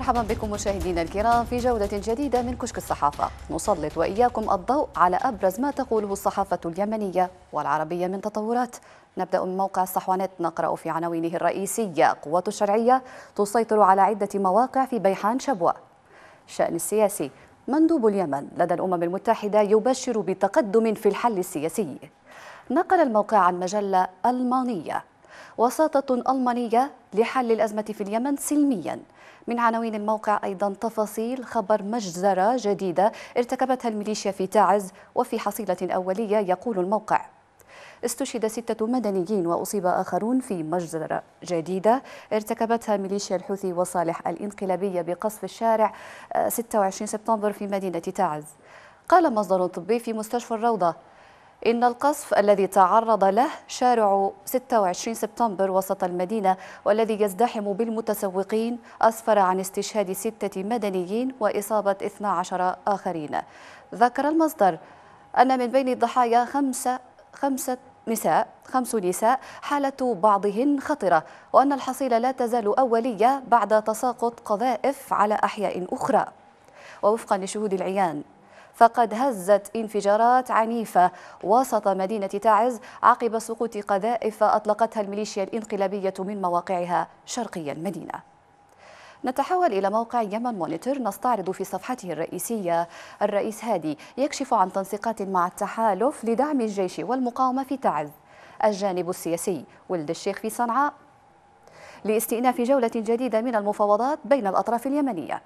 مرحبا بكم مشاهدينا الكرام في جولة جديدة من كشك الصحافة نسلط وإياكم الضوء على أبرز ما تقوله الصحافة اليمنية والعربية من تطورات نبدأ من موقع الصحوانات نقرأ في عناوينه الرئيسية قوات الشرعية تسيطر على عدة مواقع في بيحان شبوة الشأن السياسي مندوب اليمن لدى الأمم المتحدة يبشر بتقدم في الحل السياسي نقل الموقع عن مجلة ألمانية وساطة ألمانية لحل الأزمة في اليمن سلمياً من عناوين الموقع أيضا تفاصيل خبر مجزرة جديدة ارتكبتها الميليشيا في تعز وفي حصيلة أولية يقول الموقع استشهد ستة مدنيين وأصيب آخرون في مجزرة جديدة ارتكبتها ميليشيا الحوثي وصالح الإنقلابية بقصف الشارع 26 آه، سبتمبر في مدينة تعز قال مصدر طبي في مستشفى الروضة إن القصف الذي تعرض له شارع 26 سبتمبر وسط المدينة والذي يزدحم بالمتسوقين أسفر عن استشهاد ستة مدنيين وإصابة 12 آخرين ذكر المصدر أن من بين الضحايا خمسة, خمسة نساء خمس نساء حالة بعضهن خطرة وأن الحصيلة لا تزال أولية بعد تساقط قذائف على أحياء أخرى ووفقا لشهود العيان فقد هزت انفجارات عنيفة وسط مدينة تعز عقب سقوط قذائف أطلقتها الميليشيا الإنقلابية من مواقعها شرقي المدينة نتحول إلى موقع يمن مونيتور نستعرض في صفحته الرئيسية الرئيس هادي يكشف عن تنسيقات مع التحالف لدعم الجيش والمقاومة في تعز الجانب السياسي ولد الشيخ في صنعاء لاستئناف جولة جديدة من المفاوضات بين الأطراف اليمنية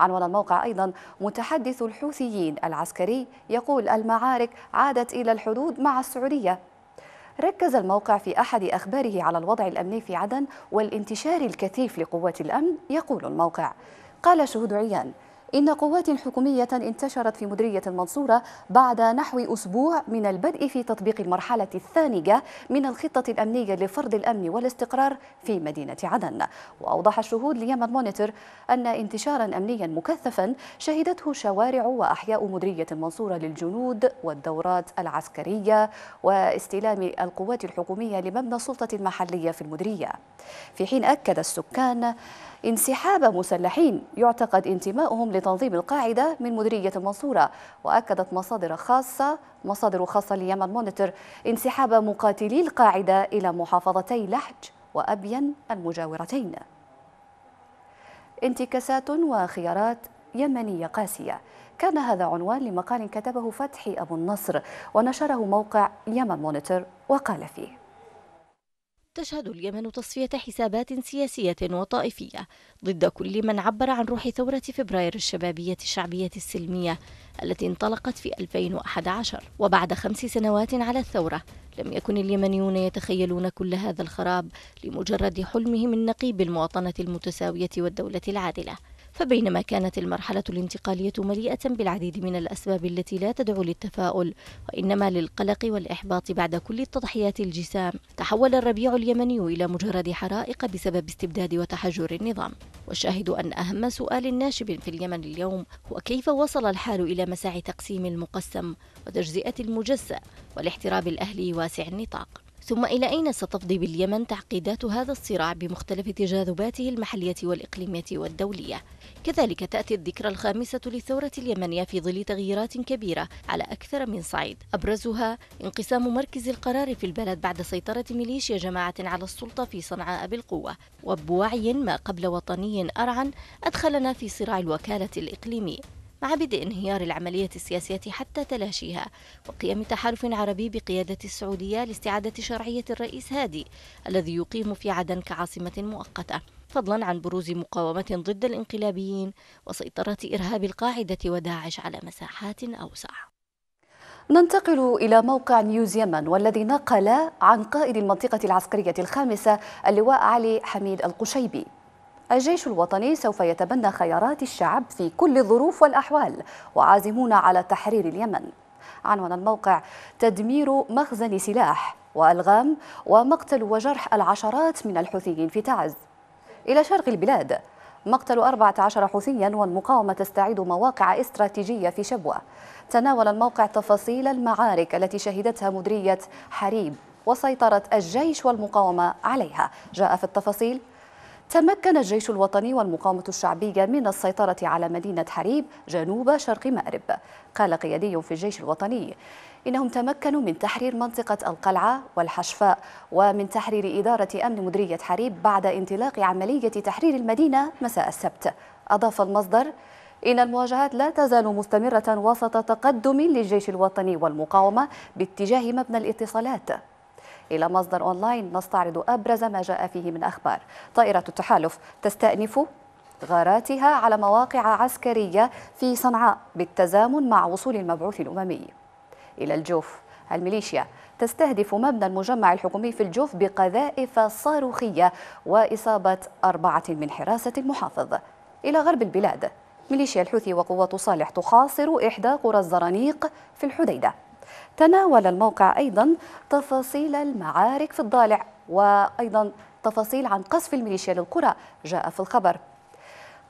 عنوان الموقع أيضا متحدث الحوثيين العسكري يقول المعارك عادت إلى الحدود مع السعودية ركز الموقع في أحد أخباره على الوضع الأمني في عدن والانتشار الكثيف لقوات الأمن يقول الموقع قال شهود عيان إن قوات حكومية انتشرت في مدرية المنصورة بعد نحو أسبوع من البدء في تطبيق المرحلة الثانية من الخطة الأمنية لفرض الأمن والاستقرار في مدينة عدن وأوضح الشهود ليمن مونيتور أن انتشارا أمنيا مكثفا شهدته شوارع وأحياء مدرية المنصورة للجنود والدورات العسكرية واستلام القوات الحكومية لمبنى السلطة المحلية في المدرية في حين أكد السكان انسحاب مسلحين يعتقد انتمائهم لتنظيم القاعدة من مديرية المنصورة وأكدت مصادر خاصة مصادر خاصة ليمن مونيتور انسحاب مقاتلي القاعدة إلى محافظتي لحج وأبين المجاورتين انتكاسات وخيارات يمنية قاسية كان هذا عنوان لمقال كتبه فتحي أبو النصر ونشره موقع يمن مونيتور وقال فيه تشهد اليمن تصفية حسابات سياسية وطائفية ضد كل من عبر عن روح ثورة فبراير الشبابية الشعبية السلمية التي انطلقت في 2011 وبعد خمس سنوات على الثورة لم يكن اليمنيون يتخيلون كل هذا الخراب لمجرد حلمهم النقي بالمواطنة المتساوية والدولة العادلة فبينما كانت المرحلة الانتقالية مليئة بالعديد من الأسباب التي لا تدعو للتفاؤل وإنما للقلق والإحباط بعد كل التضحيات الجسام تحول الربيع اليمني إلى مجرد حرائق بسبب استبداد وتحجر النظام والشاهد أن أهم سؤال ناشب في اليمن اليوم هو كيف وصل الحال إلى مساعي تقسيم المقسم وتجزئة المجزأ والاحتراب الأهلي واسع النطاق ثم إلى أين ستفضي باليمن تعقيدات هذا الصراع بمختلف تجاذباته المحلية والإقليمية والدولية كذلك تأتي الذكرى الخامسة للثورة اليمنية في ظل تغييرات كبيرة على أكثر من صعيد أبرزها انقسام مركز القرار في البلد بعد سيطرة ميليشيا جماعة على السلطة في صنعاء بالقوة وبوعي ما قبل وطني أرعن أدخلنا في صراع الوكالة الإقليمي مع بدء انهيار العملية السياسية حتى تلاشيها وقيام تحالف عربي بقيادة السعودية لاستعادة شرعية الرئيس هادي الذي يقيم في عدن كعاصمة مؤقتة فضلا عن بروز مقاومة ضد الانقلابيين وسيطرة إرهاب القاعدة وداعش على مساحات أوسع ننتقل إلى موقع نيوز يمن والذي نقل عن قائد المنطقة العسكرية الخامسة اللواء علي حميد القشيبي الجيش الوطني سوف يتبنى خيارات الشعب في كل الظروف والأحوال وعازمون على تحرير اليمن عنوان الموقع تدمير مخزن سلاح وألغام ومقتل وجرح العشرات من الحوثيين في تعز إلى شرق البلاد مقتل 14 حوثيا والمقاومة تستعيد مواقع استراتيجية في شبوة تناول الموقع تفاصيل المعارك التي شهدتها مدرية حريب وسيطرة الجيش والمقاومة عليها جاء في التفاصيل تمكن الجيش الوطني والمقاومة الشعبية من السيطرة على مدينة حريب جنوب شرق مأرب قال قيادي في الجيش الوطني إنهم تمكنوا من تحرير منطقة القلعة والحشفاء ومن تحرير إدارة أمن مديرية حريب بعد انطلاق عملية تحرير المدينة مساء السبت أضاف المصدر إن المواجهات لا تزال مستمرة وسط تقدم للجيش الوطني والمقاومة باتجاه مبنى الاتصالات إلى مصدر أونلاين نستعرض أبرز ما جاء فيه من أخبار طائرة التحالف تستأنف غاراتها على مواقع عسكرية في صنعاء بالتزامن مع وصول المبعوث الأممي إلى الجوف الميليشيا تستهدف مبنى المجمع الحكومي في الجوف بقذائف صاروخية وإصابة أربعة من حراسة المحافظ إلى غرب البلاد ميليشيا الحوثي وقوات صالح تحاصر إحدى قرى الزرانيق في الحديدة تناول الموقع أيضا تفاصيل المعارك في الضالع وأيضا تفاصيل عن قصف الميليشيا للقرى جاء في الخبر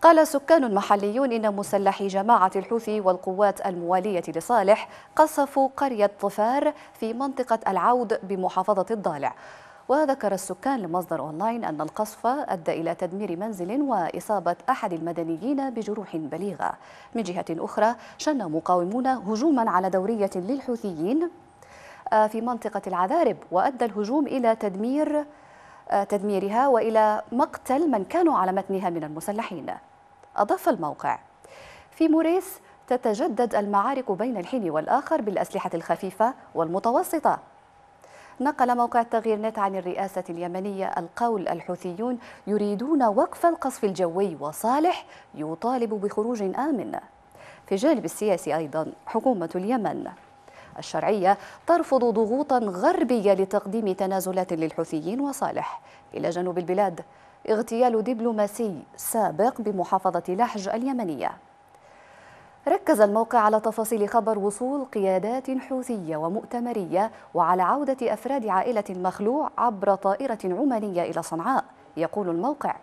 قال سكان محليون إن مسلحي جماعة الحوثي والقوات الموالية لصالح قصفوا قرية طفار في منطقة العود بمحافظة الضالع وذكر السكان لمصدر أونلاين أن القصف أدى إلى تدمير منزل وإصابة أحد المدنيين بجروح بليغة من جهة أخرى شن مقاومون هجوما على دورية للحوثيين آه، في منطقة العذارب وأدى الهجوم إلى تدمير آه، تدميرها وإلى مقتل من كانوا على متنها من المسلحين أضاف الموقع في موريس تتجدد المعارك بين الحين والآخر بالأسلحة الخفيفة والمتوسطة نقل موقع تغيير نت عن الرئاسة اليمنية القول الحوثيون يريدون وقف القصف الجوي وصالح يطالب بخروج آمن في الجانب السياسي أيضا حكومة اليمن الشرعية ترفض ضغوطا غربية لتقديم تنازلات للحوثيين وصالح إلى جنوب البلاد اغتيال دبلوماسي سابق بمحافظة لحج اليمنية ركز الموقع على تفاصيل خبر وصول قيادات حوثية ومؤتمرية وعلى عودة أفراد عائلة المخلوع عبر طائرة عمانية إلى صنعاء يقول الموقع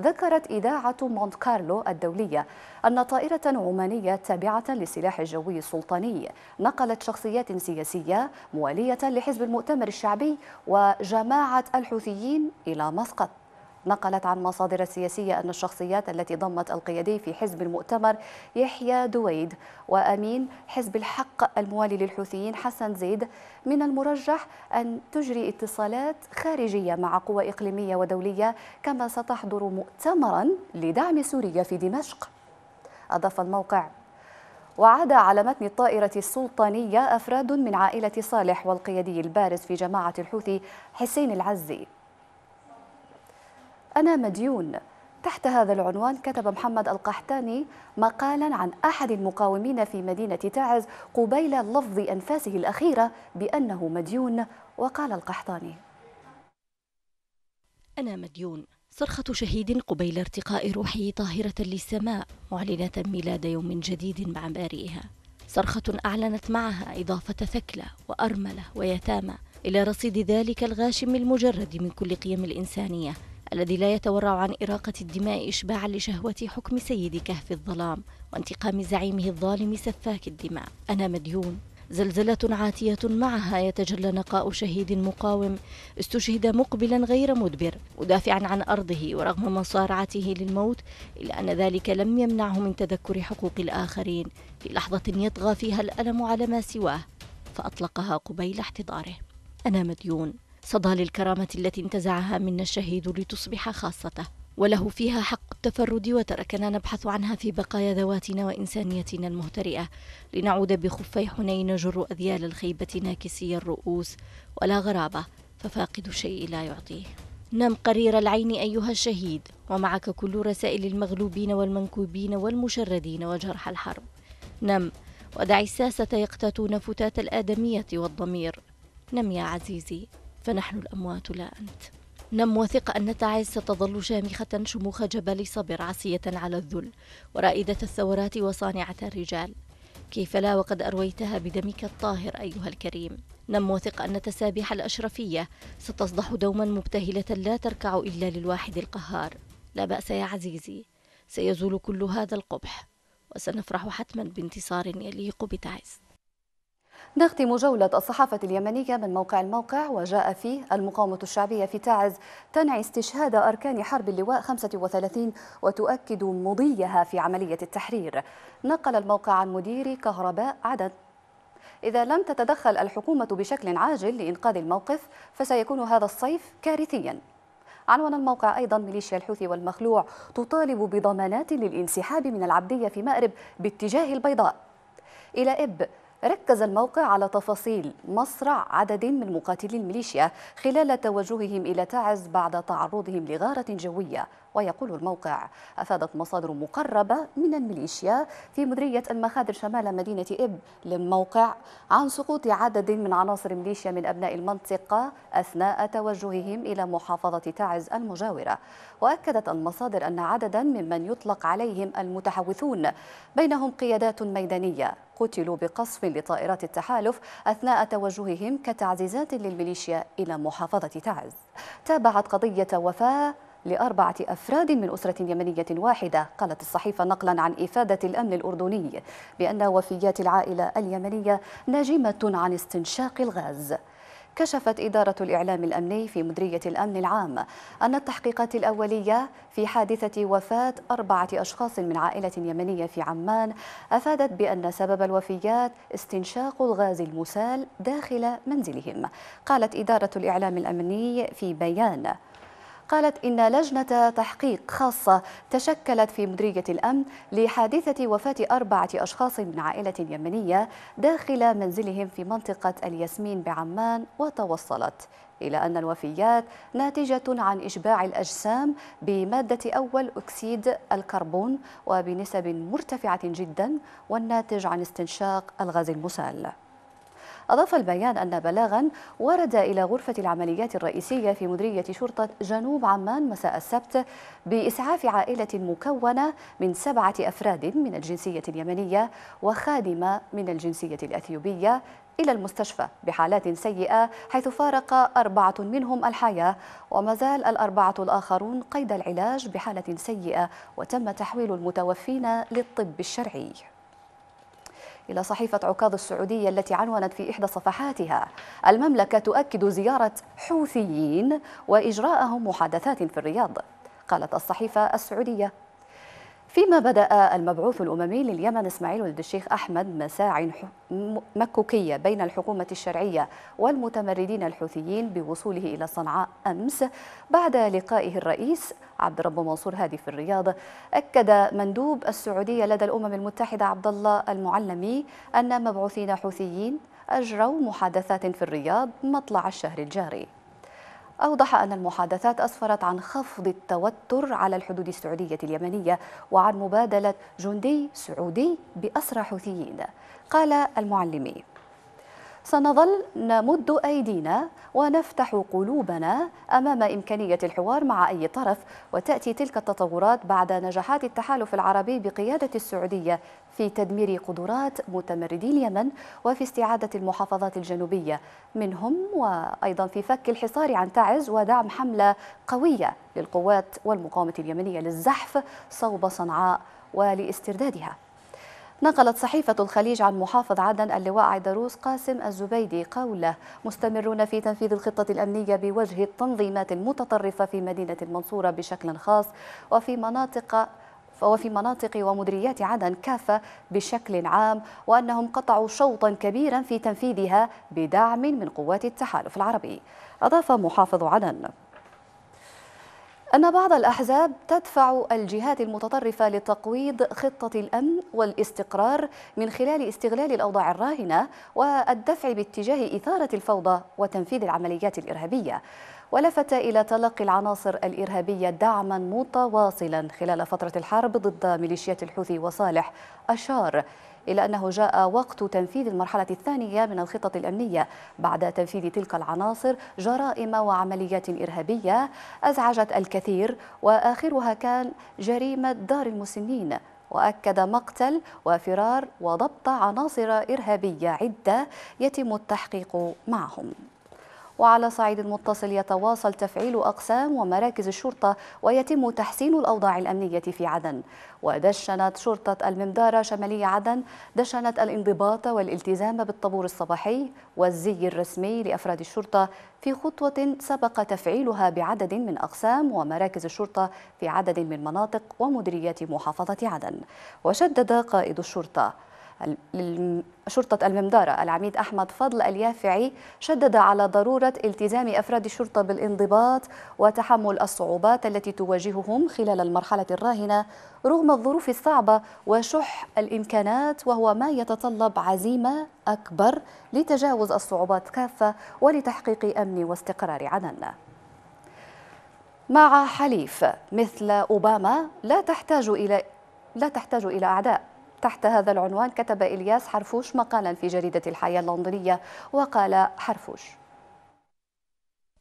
ذكرت إذاعة مونت كارلو الدولية أن طائرة عمانية تابعة للسلاح الجوي السلطاني نقلت شخصيات سياسية موالية لحزب المؤتمر الشعبي وجماعة الحوثيين إلى مسقط نقلت عن مصادر سياسية أن الشخصيات التي ضمت القيادي في حزب المؤتمر يحيى دويد وأمين حزب الحق الموالي للحوثيين حسن زيد من المرجح أن تجري اتصالات خارجية مع قوى إقليمية ودولية كما ستحضر مؤتمرا لدعم سوريا في دمشق أضاف الموقع وعاد على متن الطائرة السلطانية أفراد من عائلة صالح والقيادي البارز في جماعة الحوثي حسين العزي أنا مديون تحت هذا العنوان كتب محمد القحتاني مقالا عن أحد المقاومين في مدينة تعز قبيل لفظ أنفاسه الأخيرة بأنه مديون وقال القحطاني أنا مديون صرخة شهيد قبيل ارتقاء روحه طاهرة للسماء معلنة ميلاد يوم جديد مع بارئها صرخة أعلنت معها إضافة ثكلى وأرملة ويتامى إلى رصيد ذلك الغاشم المجرد من كل قيم الإنسانية الذي لا يتورع عن إراقة الدماء إشباعا لشهوة حكم سيد كهف الظلام وانتقام زعيمه الظالم سفاك الدماء أنا مديون زلزلة عاتية معها يتجلى نقاء شهيد مقاوم استشهد مقبلا غير مدبر مدافعا عن أرضه ورغم مصارعته للموت إلا أن ذلك لم يمنعه من تذكر حقوق الآخرين في لحظة يطغى فيها الألم على ما سواه فأطلقها قبيل احتضاره أنا مديون صدى للكرامة التي انتزعها منا الشهيد لتصبح خاصته وله فيها حق التفرد وتركنا نبحث عنها في بقايا ذواتنا وإنسانيتنا المهترئة لنعود بخفي حنين نجر أذيال الخيبة ناكسي الرؤوس ولا غرابة ففاقد الشيء لا يعطيه نم قرير العين أيها الشهيد ومعك كل رسائل المغلوبين والمنكوبين والمشردين وجرح الحرب نم ودع الساسة يقتاتون فتات الآدمية والضمير نم يا عزيزي فنحن الأموات لا أنت نم وثق أن تعز ستظل شامخة شموخ جبل صبر عصية على الذل ورائدة الثورات وصانعة الرجال كيف لا وقد أرويتها بدمك الطاهر أيها الكريم نم وثق أن تسابيح الأشرفية ستصدح دوما مبتهلة لا تركع إلا للواحد القهار لا بأس يا عزيزي سيزول كل هذا القبح وسنفرح حتما بانتصار يليق بتعز نختم جولة الصحافة اليمنية من موقع الموقع وجاء فيه المقاومة الشعبية في تعز تنعي استشهاد أركان حرب اللواء 35 وتؤكد مضيها في عملية التحرير نقل الموقع عن مدير كهرباء عدد إذا لم تتدخل الحكومة بشكل عاجل لإنقاذ الموقف فسيكون هذا الصيف كارثيا عنوان الموقع أيضا ميليشيا الحوثي والمخلوع تطالب بضمانات للانسحاب من العبدية في مأرب باتجاه البيضاء إلى إب ركز الموقع على تفاصيل مصرع عدد من مقاتلي الميليشيا خلال توجههم إلى تعز بعد تعرضهم لغارة جوية ويقول الموقع أفادت مصادر مقربة من الميليشيا في مديرية المخادر شمال مدينة إب للموقع عن سقوط عدد من عناصر ميليشيا من أبناء المنطقة أثناء توجههم إلى محافظة تعز المجاورة وأكدت المصادر أن عددا ممن يطلق عليهم المتحوثون بينهم قيادات ميدانية قتلوا بقصف لطائرات التحالف أثناء توجههم كتعزيزات للميليشيا إلى محافظة تعز تابعت قضية وفاة لأربعة أفراد من أسرة يمنية واحدة قالت الصحيفة نقلا عن إفادة الأمن الأردني بأن وفيات العائلة اليمنية ناجمة عن استنشاق الغاز كشفت إدارة الإعلام الأمني في مديرية الأمن العام أن التحقيقات الأولية في حادثة وفاة أربعة أشخاص من عائلة يمنية في عمان أفادت بأن سبب الوفيات استنشاق الغاز المسال داخل منزلهم قالت إدارة الإعلام الأمني في بيان قالت إن لجنة تحقيق خاصة تشكلت في مديرية الأمن لحادثة وفاة أربعة أشخاص من عائلة يمنية داخل منزلهم في منطقة الياسمين بعمان وتوصلت إلى أن الوفيات ناتجة عن إشباع الأجسام بمادة أول أكسيد الكربون وبنسب مرتفعة جدا والناتج عن استنشاق الغاز المسال أضاف البيان أن بلاغا ورد إلى غرفة العمليات الرئيسية في مديرية شرطة جنوب عمان مساء السبت بإسعاف عائلة مكونة من سبعة أفراد من الجنسية اليمنية وخادمة من الجنسية الأثيوبية إلى المستشفى بحالات سيئة حيث فارق أربعة منهم الحياة وما زال الأربعة الآخرون قيد العلاج بحالة سيئة وتم تحويل المتوفين للطب الشرعي إلى صحيفة عكاظ السعودية التي عنونت في إحدى صفحاتها المملكة تؤكد زيارة حوثيين وإجراءهم محادثات في الرياض قالت الصحيفة السعودية فيما بدأ المبعوث الأممي لليمن إسماعيل ولد الشيخ أحمد مساع مكوكية بين الحكومة الشرعية والمتمردين الحوثيين بوصوله إلى صنعاء أمس بعد لقائه الرئيس عبد رب منصور هادي في الرياض أكد مندوب السعودية لدى الأمم المتحدة عبد الله المعلمي أن مبعوثين حوثيين أجروا محادثات في الرياض مطلع الشهر الجاري أوضح أن المحادثات أسفرت عن خفض التوتر على الحدود السعودية اليمنية وعن مبادلة جندي سعودي بأسرى حوثيين قال المعلمي سنظل نمد أيدينا ونفتح قلوبنا أمام إمكانية الحوار مع أي طرف وتأتي تلك التطورات بعد نجاحات التحالف العربي بقيادة السعودية في تدمير قدرات متمردي اليمن وفي استعادة المحافظات الجنوبية منهم وأيضا في فك الحصار عن تعز ودعم حملة قوية للقوات والمقاومة اليمنية للزحف صوب صنعاء ولاستردادها نقلت صحيفة الخليج عن محافظ عدن اللواء عيدروس قاسم الزبيدي قوله مستمرون في تنفيذ الخطة الأمنية بوجه التنظيمات المتطرفة في مدينة المنصورة بشكل خاص وفي مناطق وفي مناطق ومدريات عدن كافة بشكل عام وأنهم قطعوا شوطا كبيرا في تنفيذها بدعم من قوات التحالف العربي أضاف محافظ عدن أن بعض الأحزاب تدفع الجهات المتطرفة لتقويض خطة الأمن والاستقرار من خلال استغلال الأوضاع الراهنة والدفع باتجاه إثارة الفوضى وتنفيذ العمليات الإرهابية ولفت إلى تلقي العناصر الإرهابية دعما متواصلا خلال فترة الحرب ضد ميليشيات الحوثي وصالح أشار إلا أنه جاء وقت تنفيذ المرحلة الثانية من الخطط الأمنية بعد تنفيذ تلك العناصر جرائم وعمليات إرهابية أزعجت الكثير وآخرها كان جريمة دار المسنين وأكد مقتل وفرار وضبط عناصر إرهابية عدة يتم التحقيق معهم وعلى صعيد متصل يتواصل تفعيل أقسام ومراكز الشرطة ويتم تحسين الأوضاع الأمنية في عدن ودشنت شرطة الممدارة شمالية عدن دشنت الانضباط والالتزام بالطابور الصباحي والزي الرسمي لأفراد الشرطة في خطوة سبق تفعيلها بعدد من أقسام ومراكز الشرطة في عدد من مناطق ومديريات محافظة عدن وشدد قائد الشرطة شرطة الممدارة العميد أحمد فضل اليافعي شدد على ضرورة التزام أفراد الشرطة بالانضباط وتحمل الصعوبات التي تواجههم خلال المرحلة الراهنة رغم الظروف الصعبة وشح الإمكانات وهو ما يتطلب عزيمة أكبر لتجاوز الصعوبات كافة ولتحقيق أمن واستقرار عدن مع حليف مثل أوباما لا تحتاج إلى لا تحتاج إلى أعداء تحت هذا العنوان كتب إلياس حرفوش مقالا في جريدة الحياة اللندنية وقال حرفوش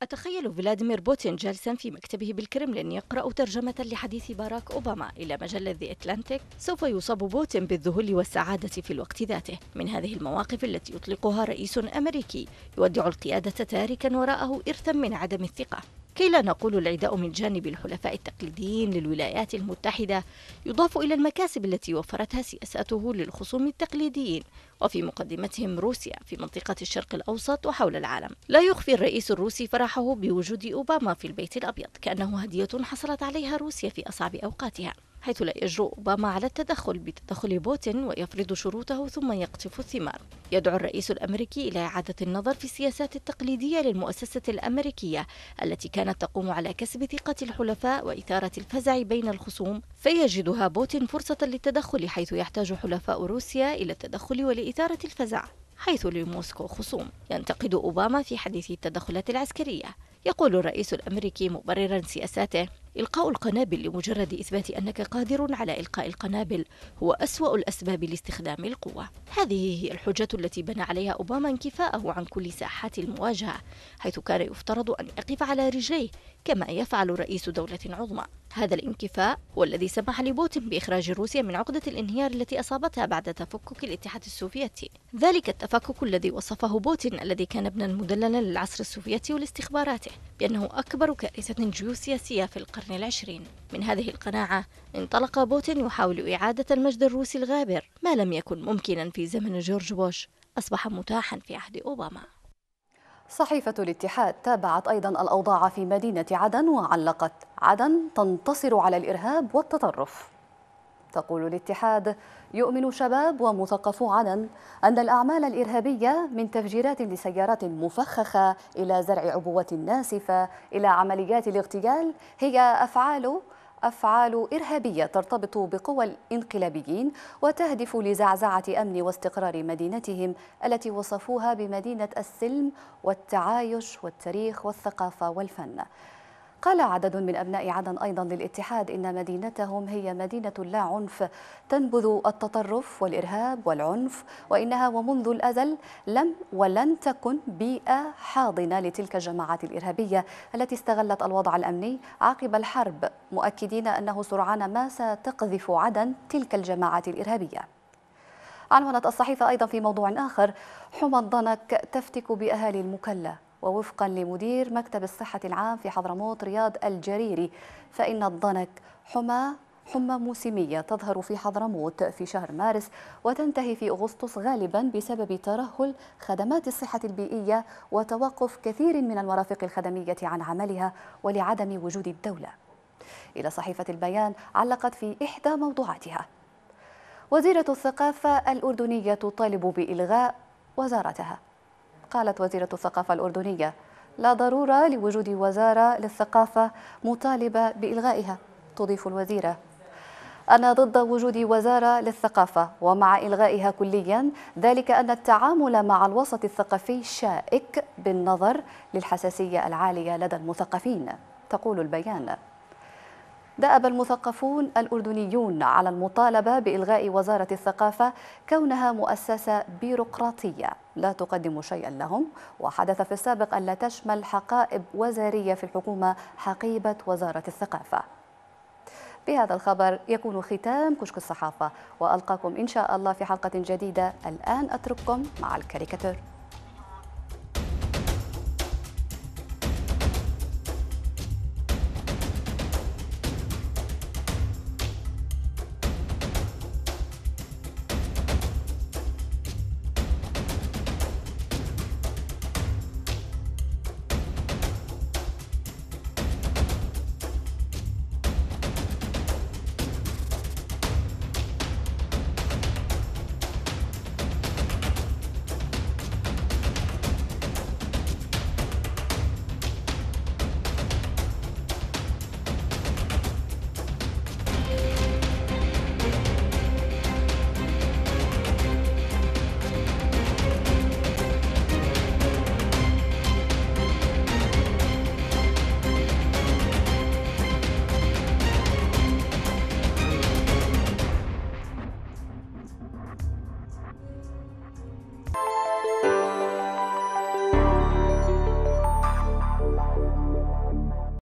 أتخيل فلاديمير بوتين جالسا في مكتبه بالكرملين يقرأ ترجمة لحديث باراك أوباما إلى مجلة ذي أتلانتيك سوف يصاب بوتين بالذهول والسعادة في الوقت ذاته من هذه المواقف التي يطلقها رئيس أمريكي يودع القيادة تاركا وراءه إرثا من عدم الثقة كي لا نقول العداء من جانب الحلفاء التقليديين للولايات المتحدة يضاف إلى المكاسب التي وفرتها سياساته للخصوم التقليديين وفي مقدمتهم روسيا في منطقة الشرق الأوسط وحول العالم لا يخفي الرئيس الروسي فرحه بوجود أوباما في البيت الأبيض كأنه هدية حصلت عليها روسيا في أصعب أوقاتها حيث لا يجرؤ أوباما على التدخل بتدخل بوتين ويفرض شروطه ثم يقطف الثمار يدعو الرئيس الأمريكي إلى إعادة النظر في السياسات التقليدية للمؤسسة الأمريكية التي كانت تقوم على كسب ثقة الحلفاء وإثارة الفزع بين الخصوم فيجدها بوتين فرصة للتدخل حيث يحتاج حلفاء روسيا إلى التدخل ولإثارة الفزع حيث لموسكو خصوم ينتقد أوباما في حديث التدخلات العسكرية يقول الرئيس الأمريكي مبررا سياساته إلقاء القنابل لمجرد إثبات أنك قادر على إلقاء القنابل هو أسوأ الأسباب لاستخدام القوة هذه هي الحجة التي بنى عليها أوباما انكفاءه عن كل ساحات المواجهة حيث كان يفترض أن يقف على رجليه كما يفعل رئيس دولة عظمى هذا الانكفاء هو الذي سمح لبوتين بإخراج روسيا من عقدة الانهيار التي أصابتها بعد تفكك الاتحاد السوفيتي ذلك التفكك الذي وصفه بوتين الذي كان ابنا مدللا للعصر السوفيتي ولاستخباراته بأنه أكبر كارثة جيوسياسية في القرن القرن العشرين من هذه القناعة انطلق بوتين يحاول إعادة المجد الروسي الغابر ما لم يكن ممكنا في زمن جورج بوش أصبح متاحا في عهد أوباما صحيفة الاتحاد تابعت أيضا الأوضاع في مدينة عدن وعلقت عدن تنتصر على الإرهاب والتطرف تقول الاتحاد يؤمن شباب ومثقفو عدن أن الأعمال الإرهابية من تفجيرات لسيارات مفخخة إلى زرع عبوة ناسفة إلى عمليات الاغتيال هي أفعال أفعال إرهابية ترتبط بقوى الانقلابيين وتهدف لزعزعة أمن واستقرار مدينتهم التي وصفوها بمدينة السلم والتعايش والتاريخ والثقافة والفن قال عدد من أبناء عدن أيضا للاتحاد إن مدينتهم هي مدينة لا عنف تنبذ التطرف والإرهاب والعنف وإنها ومنذ الأزل لم ولن تكن بيئة حاضنة لتلك الجماعات الإرهابية التي استغلت الوضع الأمني عقب الحرب مؤكدين أنه سرعان ما ستقذف عدن تلك الجماعات الإرهابية عنونت الصحيفة أيضا في موضوع آخر حمى الضنك تفتك بأهالي المكلة ووفقا لمدير مكتب الصحة العام في حضرموت رياض الجريري فإن الضنك حمى حمى موسمية تظهر في حضرموت في شهر مارس وتنتهي في أغسطس غالبا بسبب ترهل خدمات الصحة البيئية وتوقف كثير من المرافق الخدمية عن عملها ولعدم وجود الدولة إلى صحيفة البيان علقت في إحدى موضوعاتها وزيرة الثقافة الأردنية تطالب بإلغاء وزارتها قالت وزيرة الثقافة الأردنية لا ضرورة لوجود وزارة للثقافة مطالبة بإلغائها تضيف الوزيرة أنا ضد وجود وزارة للثقافة ومع إلغائها كليا ذلك أن التعامل مع الوسط الثقافي شائك بالنظر للحساسية العالية لدى المثقفين تقول البيان دأب المثقفون الأردنيون على المطالبة بإلغاء وزارة الثقافة كونها مؤسسة بيروقراطية لا تقدم شيئا لهم وحدث في السابق ألا تشمل حقائب وزارية في الحكومة حقيبة وزارة الثقافة بهذا الخبر يكون ختام كشك الصحافة وألقاكم إن شاء الله في حلقة جديدة الآن أترككم مع الكاريكاتير